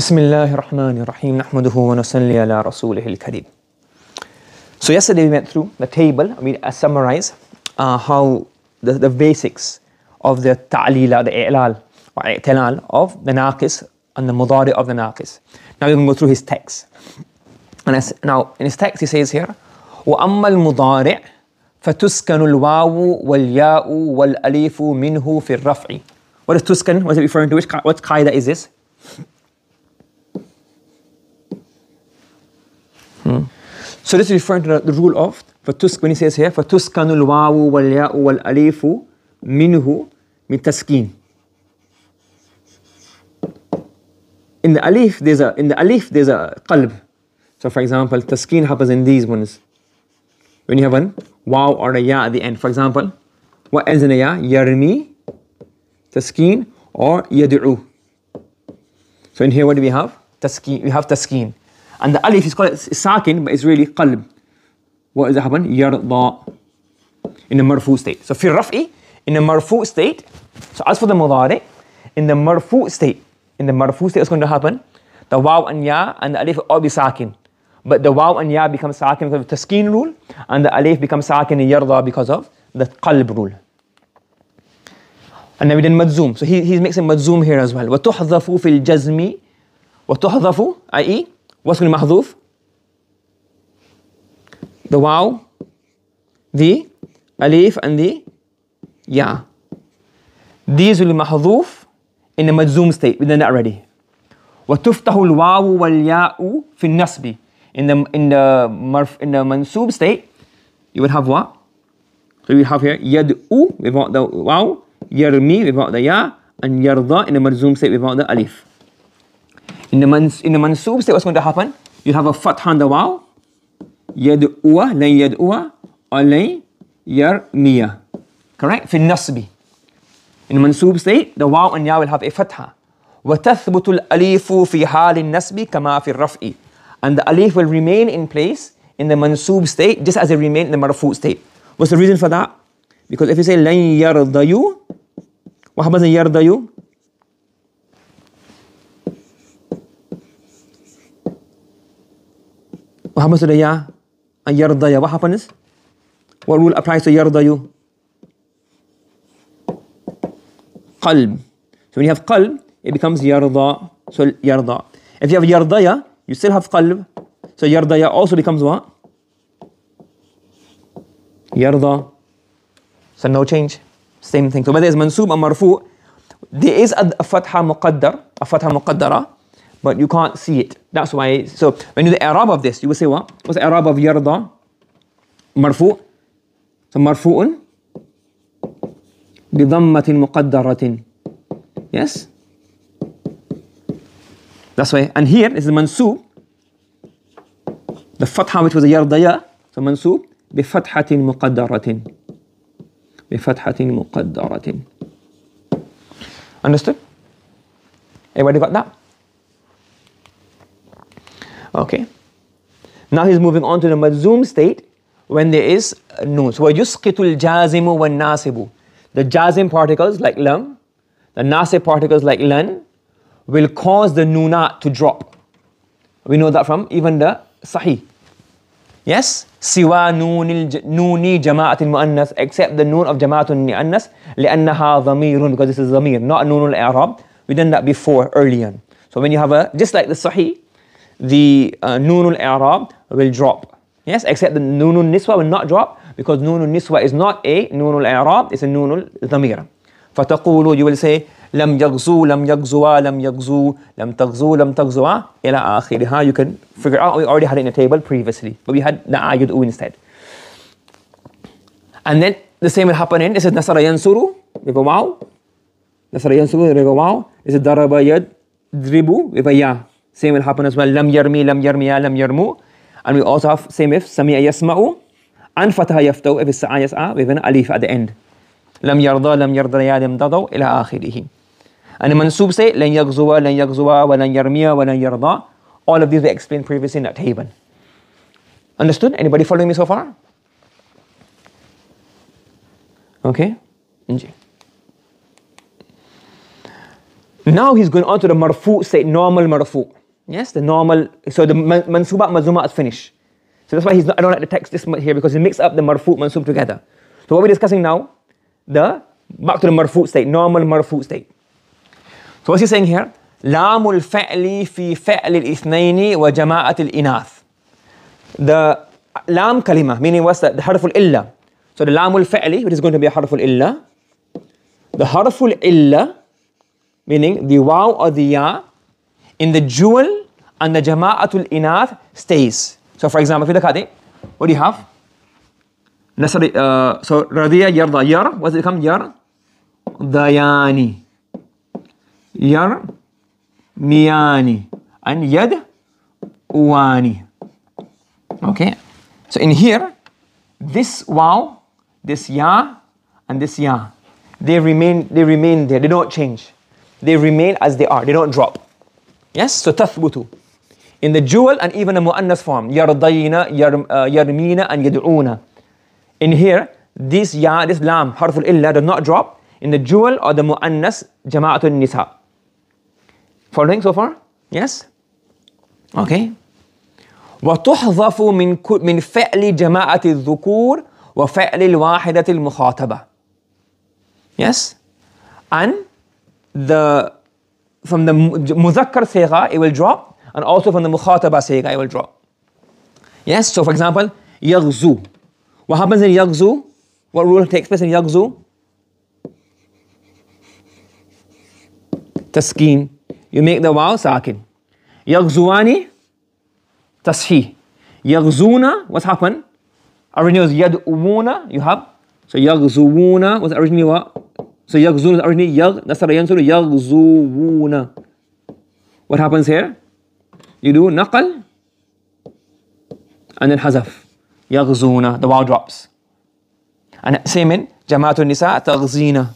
بسم الله الرحمن الرحيم نحمده ونصلي على رسوله الكريم So yesterday we went through the table, I mean I summarized uh, how the, the basics of the ta'lila, the i'lal or i'tilal of the naqis and the mudari of the naqis. Now we're going to go through his text. And as, now in his text he says here وأما المضارع فتسكن الواو والياء والأليف منه في الرفع What is تسكن? What is it referring to? Which, what qaida is this? So this is referring to the rule of فَتُسْ when he says here فَتُسْكَنُ الْوَاوُ وَالْيَاءُ وَالْأَلِيفُ مِنْهُ مِنْ تَسْكِينٍ In the alif there's a in the alif there's a qalb. So for example taskin happens in these ones. When you have an wow or a ya at the end. For example, what ends in a ya? Yarmi, taskin or yad'u. So in here what do we have? Taskin. We have taskin. And the alif is called sakin, but it's really qalb. What does that happen? Yarda. In a marfu state. So fi raf'i, in a marfu state. So as for the mudari, in the marfu state, in the marfu state, what's going to happen? The waw and ya and the alif will all be sakin. But the waw and ya become sakin because of the taskin rule, and the alif becomes sakin in yarda because of the qalb rule. And then we did madzum. So he, he's mixing madzum here as well. وَتُحْذَفُ فِي الْجَزْمِ وَتُحْذَفُ i.e. واسكن المحذوف the wow the alif and the ya. these will المحذوف in the مجزوم state we did that already وتفتح الواو والياء في النصب in the in the marf, in the mansub state you would have what so you have here yad'u without the واو يرمي without the ya and yarda in the مجزوم state without the alif In the, mans in the mansub state, what's going to happen? You have a fath on the waw. Yad'uwa, lan yad'uwa, or yar yarmiya. Correct? Fi nasbi. In the mansub state, the waw and ya will have a fatha. وتثبت الأليف في حال النسب كما في الرفع. And the alif will remain in place in the mansub state just as it remained in the marfu state. What's the reason for that? Because if you say lan yardayu, what happens in yardayu? Muhammad said, Yeah, and Yardaya. What happens? What rule applies to Yardayu? Qalb. So when you have Qalb, it becomes Yarda. So Yarda. If you have Yardaya, you still have Qalb. So Yardaya also becomes what? Yarda. So no change. Same thing. So whether it's Mansub or Marfu, there is a Fatha Muqaddar, a Fatha Muqaddara but you can't see it. That's why. So when you do the Arab of this, you will say what? What's the Arab of yarda? Marfu. So marfu'un بضمة مقدرة. Yes? That's why. And here is the mansub. The fatha which was a yardaya. So mansub بفتحة مقدرة. بفتحة مقدرة. Understood? Everybody got that? Okay. Now he's moving on to the mazum state when there is noon. So وَيُسْقِطُ الْجَازِمُ وَالنَّاسِبُ The jazim particles like lam, the nasib particles like lan, will cause the nunat to drop. We know that from even the sahih. Yes? Siwa nuni jama'atin mu'annas except the noon of jama'atun mu'annas لِأَنَّهَا dhamirun because this is dhamir, not a noonul al-Arab. We done that before, earlier. So when you have a, just like the sahih, the uh, Noonul Arab will drop. Yes, except the nunul Niswa will not drop because nunul Niswa is not a nunul Arab, it's a nunul Dhamira. فَتَقُولُ You will say, لم يغزو لم يغزوا لم يغزو لم تغزو لم تغزوا إلى آخرها you can figure out we already had it in the table previously but we had نعا يدعو instead and then the same will happen in it says نصر ينصر with a wow نصر ينصر with a wow it says دَرَبَ يد ضربوا with a ya same will happen as well. Lam yarmi, lam yarmiya, lam yarmu. And we also have same if, sami yasma'u. And fataha yaftau, if it's sa'a yas'a, with an alif at the end. Lam yarda, lam yardaya, lam dadaw, ila akhirihi. And the mansub say, lan yagzuwa, lan yagzuwa, wa lan yarmiya, wa lan yarda. All of these we explained previously in that haven. Understood? Anybody following me so far? Okay? Now he's going on to the marfu, say normal marfu. Yes, the normal, so the mansuba mazuma is finished. So that's why he's not, I don't like the text this much here because he mixed up the marfu mansub together. So what we're discussing now, the back to the marfu state, normal marfu state. So what's he saying here? لام الفعل في فعل الاثنين وجماعة الإناث. The lam kalima, meaning what's that? The harful illa. So the lamul fa'li, which is going to be a harful illa. The harful illa, meaning the waw or the ya, in the jewel and the jama'atul inath stays. So for example, if you look at it, what do you have? Nasri, uh, so radiya Yar yar, what's it come? Yar dayani. Yar miyani. And yad wani. Okay. So in here, this wow, this ya, and this ya, they remain, they remain there. They don't change. They remain as they are. They don't drop. Yes? So tathbutu in the jewel and even a mu'annas form. Yardayna, uh, yarmina, and yad'una. In here, this ya, this lam, harful illa, does not drop in the jewel or the mu'annas, jama'atun nisa. Following so far? Yes? Okay. وتحظف من من فعل جماعة الذكور وفعل الواحدة المخاطبة. Yes? And the from the muzakkar sigha it will drop and also from the mukhataba saying, I will draw. Yes, so for example, yaghzu. What happens in yaghzu? What rule takes place in yaghzu? Taskin. You make the wow sakin. Yaghzuani, tashih. Yaghzuna, what's happened? Originally was yad'uuna, you have. So yaghzuuna was originally what? So yaghzuna originally yagh, that's what yaghzuna, yaghzuuna. What happens here? you do naqal and then hazaf. Yaghzuna, the wow drops. And same in Jamatun Nisa, taghzina.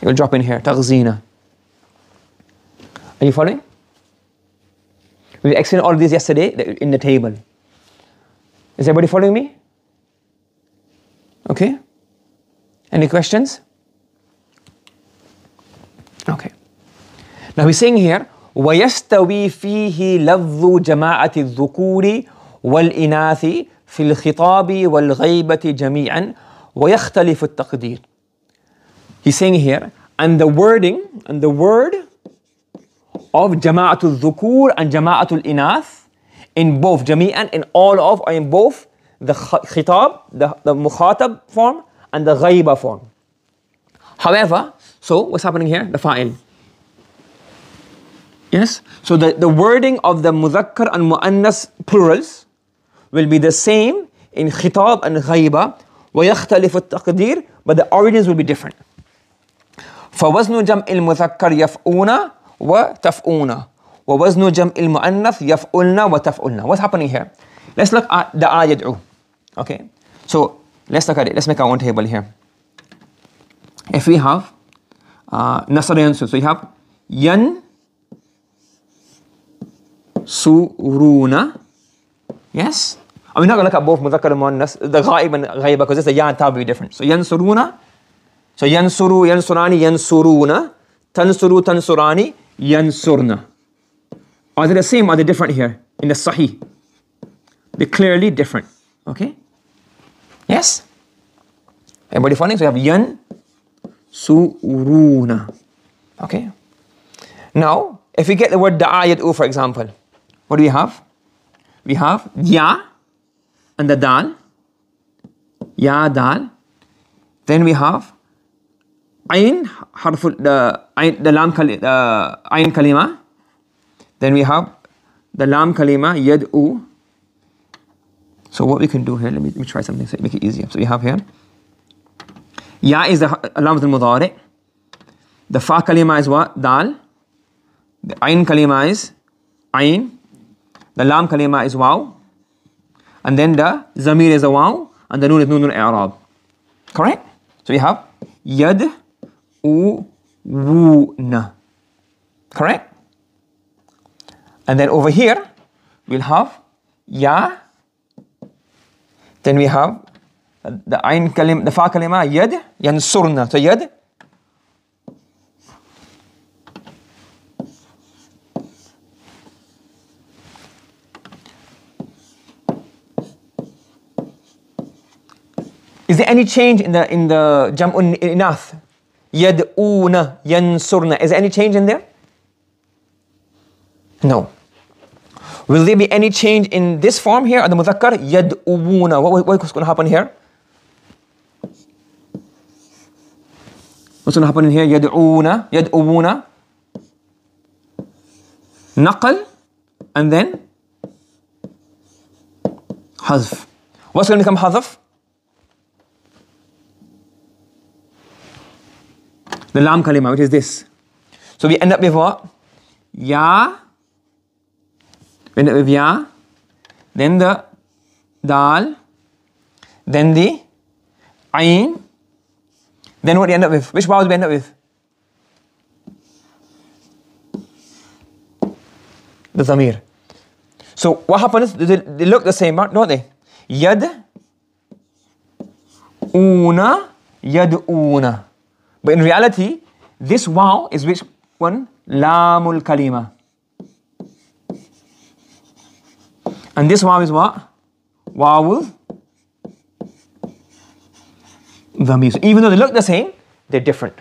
It will drop in here, taghzina. Are you following? We explained all this yesterday in the table. Is everybody following me? Okay. Any questions? Okay. Now we're saying here, ويستوي فيه لذ جماعة الذكور والإناث في الخطاب والغيبة جميعا ويختلف التقدير. He's saying here, and the wording, and the word of جماعة الذكور and جماعة الإناث in both جميعا in all of or in both the khitab, the, the mukhatab form and the ghaiba form. However, so what's happening here? The fa'il. Yes? So the, the wording of the muzakkar and muannas plurals will be the same in khitab and ghaiba. وَيَخْتَلِفُ التَّقْدِيرُ But the origins will be different. فَوَزْنُ جَمْءِ الْمُذَكَّرِ يَفْعُونَ وَتَفْعُونَ وَوَزْنُ جَمْءِ الْمُؤَنَّثِ wa وَتَفْعُلْنَ What's happening here? Let's look at the ayad'u. Okay? So, let's look at it. Let's make our own table here. If we have uh, Nasr So we have Yan يبصرون Yes? I mean, not going to look at both Muzakkar and Muannas, the Ghaib and Ghaiba, because it's a Ya and Ta will be different. So, Yansuruna, so Yansuru, Yansurani, Yansuruna, Tansuru, Tansurani, Yansurna. Are they the same? Are they different here in the Sahih? They're clearly different. Okay? Yes? Everybody following? So, we have Yan, Suruna. Okay? Now, if we get the word Da'ayat for example, what do we have? We have ya and the dal. Ya dal. Then we have ayn harful the ayn, the lam kal, uh, ayn kalima. Then we have the lam kalima u. So what we can do here, let me, let me try something so make it easier. So we have here, ya is the lam al mudari. The fa kalima is what? Dal. The ayn kalima is ayn. The lam kalima is wow, and then the zamir is a wow, and the noon is noon i'rab. Correct? So we have yad u na. Correct? And then over here, we'll have ya. Then we have the ayn kalim, the fa kalima, yad, yansurna. So yad, Is there any change in the in the jam'un inath? Yad'una, yansurna. Is there any change in there? No. Will there be any change in this form here on the mudhakkar? Yad'ubuna. What, what's going to happen here? What's going to happen in here? Yad'una, yad'ubuna. Naqal and then hazf. What's going to become hazf? the lam kalima, which is this. So we end up with what? Ya. We end up with ya. Then the dal. Then the ain, Then what do you end up with? Which vowel do we end up with? The zamir. So what happens? They, they look the same, don't they? Yad. Una. Yad una. But in reality, this wow is which one? Lamul kalima. And this wow is what? Wawul dhamir. So even though they look the same, they're different.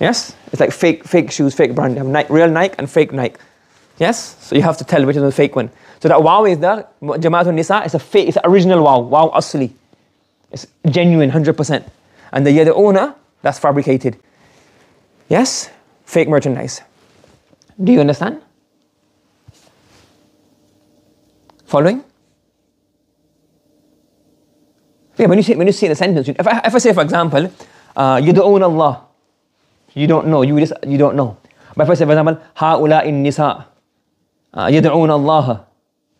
Yes? It's like fake fake shoes, fake brand. You have Nike, real Nike and fake Nike. Yes? So you have to tell which is the fake one. So that wow is the Jamaatun Nisa, it's a fake, it's the original wow, wow asli. It's genuine, 100%. And the, yeah, the owner that's fabricated. Yes? Fake merchandise. Do you understand? Following? Yeah, when you say when you see in a sentence, if I, if I say, for example, uh, you don't own Allah, you don't know, you just you don't know. But if I say, for example, هؤلاء النساء uh, يدعون الله,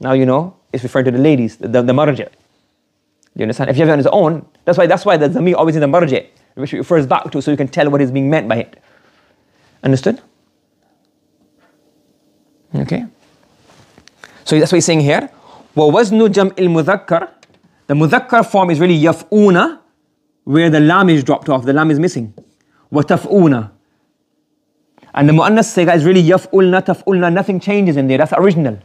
now you know, it's referring to the ladies, the, the marja. Do you understand? If you have it on his own, that's why that's why the zami always in the marja which it refers back to so you can tell what is being meant by it. Understood? Okay. So that's what he's saying here. وَوَزْنُ جَمْءِ الْمُذَكَّرِ The mudhakkar form is really yaf'una, where the lam is dropped off, the lam is missing. وَتَفْ'una. And the mu'annas sega is really yaf'ulna, taf'ulna, nothing changes in there, that's original. Do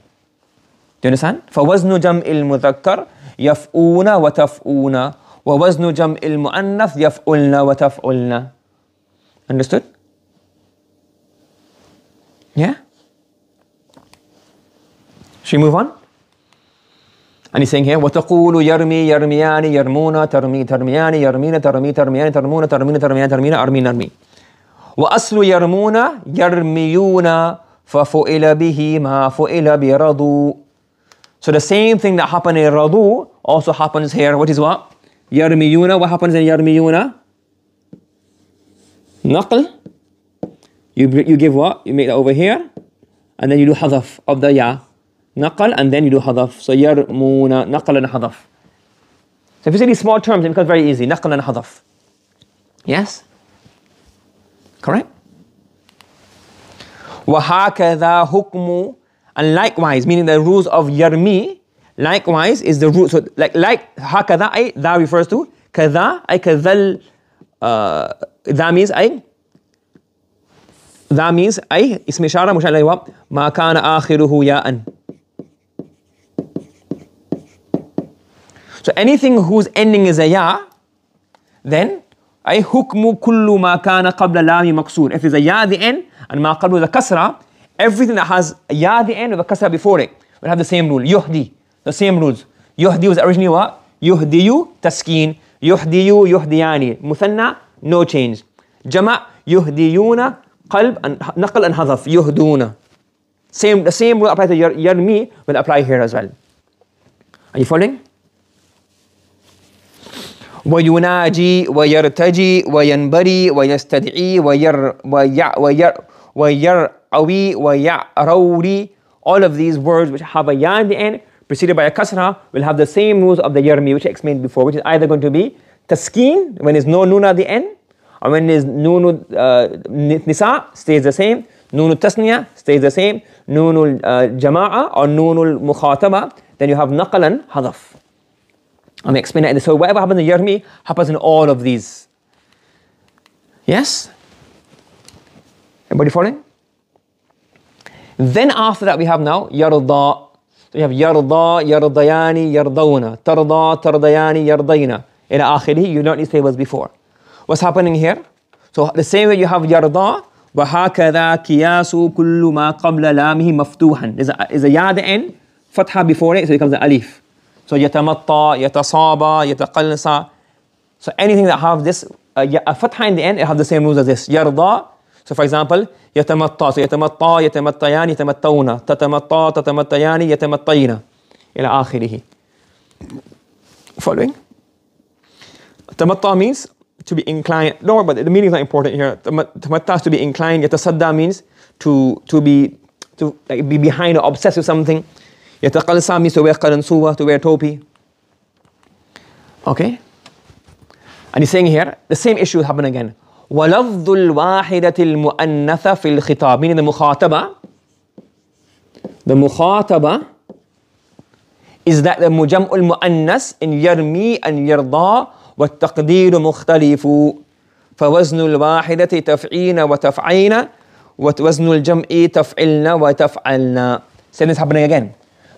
you understand? فَوَزْنُ جَمْءِ الْمُذَكَّرِ يَفْ'una وَتَفْ'una ووزن جمع المؤنث يفعلن وتفعلن understood yeah should we move on and he's saying here وتقول يرمي يرميان يرمون ترمي ترميان يرمين ترمي ترميان ترمون ترمين ترميان ترمين أرمين أرمي وأصل يرمون يرميون ففعل به ما فعل برضو So the same thing that happened in Radu also happens here. What is what? Yarmiyuna, what happens in Yarmiyuna? Naql. You, you give what? You make that over here. And then you do hadaf of the ya. Naql and then you do hadaf. So yarmuna, naql and hadaf. So if you say these small terms, it becomes very easy. Naql and hadaf. Yes? Correct? وَهَكَذَا hukmu And likewise, meaning the rules of yarmi, Likewise is the root. So like like hakada ay that refers to kada ay kadal. Uh, that means ay. That means ay ism ishara mushal aywa ma kana akhiruhu ya'an. So anything whose ending is a ya, then ay hukmu kullu ma kana qabla lami maqsoor. If it's a ya at the end and ma qabla the kasra, everything that has a ya at the end with the kasra before it will have the same rule. Yuhdi. The same rules. Yuhdi was originally what? Yuhdiyu, taskin. Yuhdiyu, yuhdiyani. Muthanna, no change. Jama, yuhdiyuna, qalb, and naql and hadaf. Yuhduna. Same, the same will apply to yarmi will apply here as well. Are you following? ويناجي ويرتجي وينبري ويستدعي وير ويع وير ويرعوي ويعروري all of these words which have a ya in the end preceded by a kasra will have the same rules of the yermi which I explained before, which is either going to be taskin, there's no nun at the end, or when noon uh, nisa, stays the same, noon tasniya stays the same, noon uh, jama'a or noon mukhataba, then you have naqalan hadaf. I'm explaining it. So whatever happens in yermi happens in all of these. Yes? Everybody following? Then after that we have now yarda So you have يرضى يرضيان يرضون ترضى ترضيان يرضينا إلى آخره you learned these tables before. What's happening here? So the same way you have يرضى وهكذا كياس كل ما قبل لامه مفتوحا. is a, there's a ya the end, before it, so it becomes an alif. So يتمطى يتصابى يتقلص So anything that have this, uh, a فتحة in the end, it have the same rules as this. يرضى So for example, yatamatta. So yatamatta, yatamattayan, yatamattawna. Tatamatta, tatamattayani, yatamattayna. Ila akhirihi. Following? Tamatta means to be inclined. Don't worry about it. The meaning is not important here. Tamatta is to be inclined. Yatasadda means to, to be to like, be behind or obsessed with something. Yataqalsa means to wear karansuwa, to wear topi. Okay? And he's saying here, the same issue will happen again. ولفظ الواحدة المؤنثة في الخطاب meaning المخاطبة the مخاطبة is that the مجمع المؤنث إن يرمي أن يرضى والتقدير مختلف فوزن الواحدة تفعين وتفعين ووزن الجمع تفعلن وتفعلن same is happening again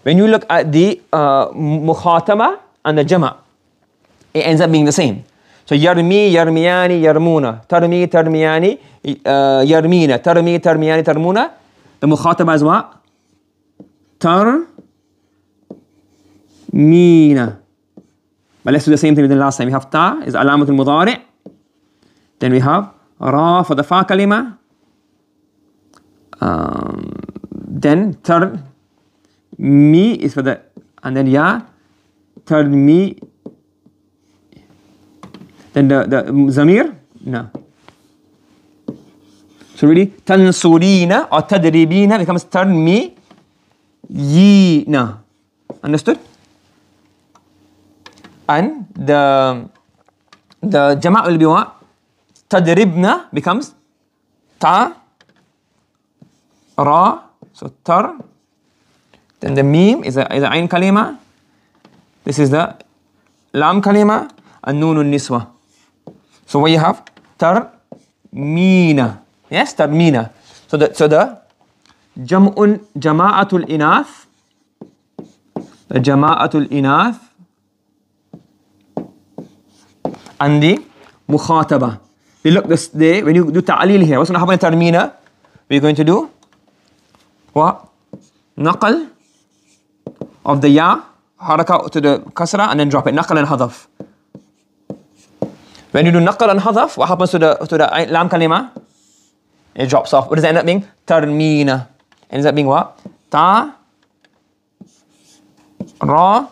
when you look at the uh, مخاطبة and the جمع it ends up being the same فيرمي يرمياني يرمونا ترمي ترمياني يرمينا ترمي ترمياني ترمونا المخاطب أزواء تر مينا But let's do the same thing with the last time. We have ta is alamat al-mudari. Then we have ra for the fa kalima. Um, then tar mi is for the and then ya tar mi Then uh, the, the um, zamir? No. So really, tansurina or tadribina becomes yina. Understood? And the the jama' will be what? Tadribna becomes ta ra so tar then the meme is a is a ain kalima this is the lam kalima and noon niswa so what you have? Tarmina. Yes, tarmina. So the, so the jam'un jama'atul inath. The jama'atul inath. And the mukhataba. We look this day, when you do ta'lil here, what's going to happen in tarmina? We're going to do what? Naqal of the ya, haraka to the kasra, and then drop it. Naqal and hadaf. When you do naqal and hadaf, what happens to the to the lam kalima? It drops off. What does it end up being? Tarmina. Ends up being what? Ta ra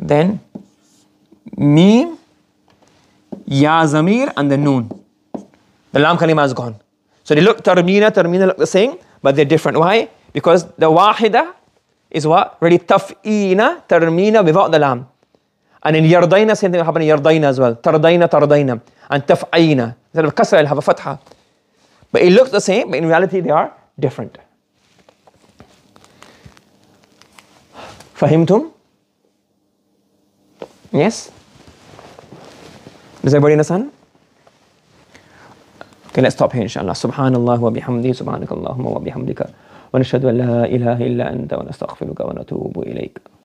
then mim ya zamir and the noon. The lam kalima is gone. So they look tarmina, tarmina look the same, but they're different. Why? Because the wahida is what? Really taf'ina, tarmina without the lam. And in yardaina, same thing will happen in yardaina as well Tardaina, tardaina. and تفعينا instead of have a fatha. but it looks the same but in reality they are different Fahimtum? Yes? Does everybody understand? Okay, let's stop here inshallah. Subhanallah wa bihamdi, subhanakallahumma wa bihamdika. ونشهد أن لا إله إلا أنت ونستغفرك ونتوب إليك